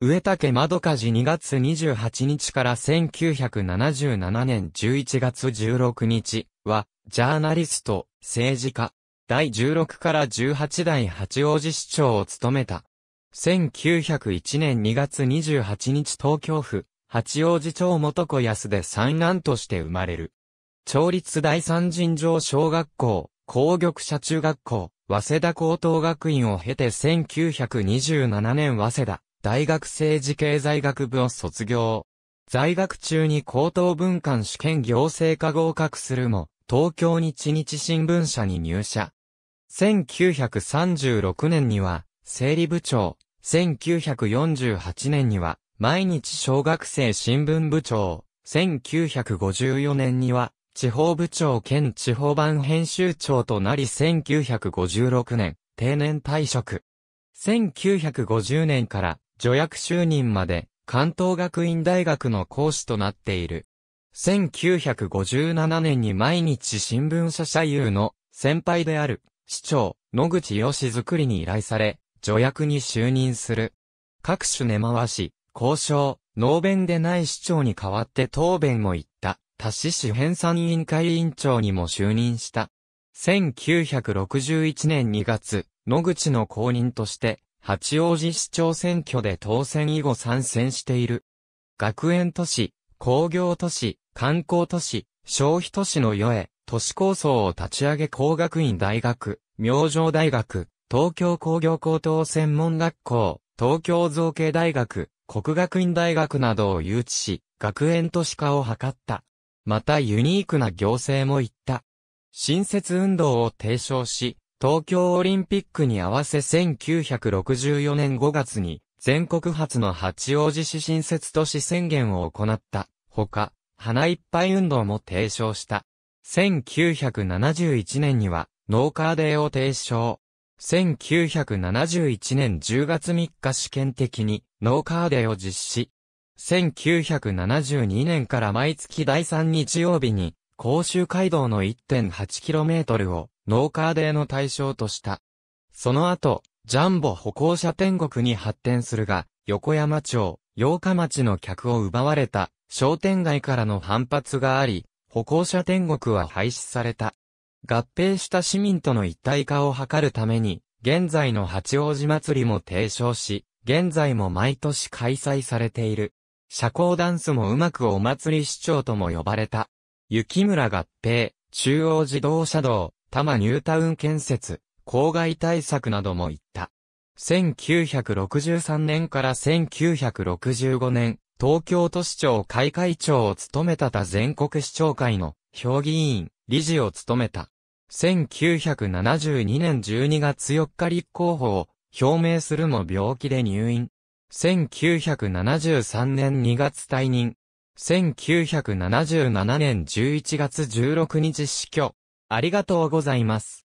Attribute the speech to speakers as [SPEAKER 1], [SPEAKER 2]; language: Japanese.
[SPEAKER 1] 植竹窓どかじ2月28日から1977年11月16日は、ジャーナリスト、政治家、第16から18代八王子市長を務めた。1901年2月28日東京府、八王子町元子安で三男として生まれる。町立第三人城小学校、工玉社中学校、早稲田高等学院を経て1927年早稲田、大学政治経済学部を卒業。在学中に高等文官試験行政科合格するも、東京日日新聞社に入社。1936年には、整理部長。1948年には、毎日小学生新聞部長。1954年には、地方部長兼地方版編集長となり1956年、定年退職。1950年から助役就任まで関東学院大学の講師となっている。1957年に毎日新聞社社友の先輩である市長野口義作りに依頼され、助役に就任する。各種根回し、交渉、能弁でない市長に代わって答弁も言った、他市市編纂委員会委員長にも就任した。1961年2月、野口の後任として、八王子市長選挙で当選以後参戦している。学園都市、工業都市、観光都市、消費都市の世へ、都市構想を立ち上げ工学院大学、明星大学、東京工業高等専門学校、東京造形大学、国学院大学などを誘致し、学園都市化を図った。またユニークな行政も行った。新設運動を提唱し、東京オリンピックに合わせ1964年5月に全国初の八王子市新設都市宣言を行った。ほか、花いっぱい運動も提唱した。1971年には、ノーカーデーを提唱。1971年10月3日試験的に、ノーカーデーを実施。1972年から毎月第3日曜日に、甲州街道の 1.8km を農カーデーの対象とした。その後、ジャンボ歩行者天国に発展するが、横山町、八日町の客を奪われた商店街からの反発があり、歩行者天国は廃止された。合併した市民との一体化を図るために、現在の八王子祭りも提唱し、現在も毎年開催されている。社交ダンスもうまくお祭り市長とも呼ばれた。雪村合併、中央自動車道、多摩ニュータウン建設、公害対策なども行った。1963年から1965年、東京都市長会会長を務めた他全国市長会の評議員、理事を務めた。1972年12月4日立候補を表明するも病気で入院。1973年2月退任。1977年11月16日死去。ありがとうございます。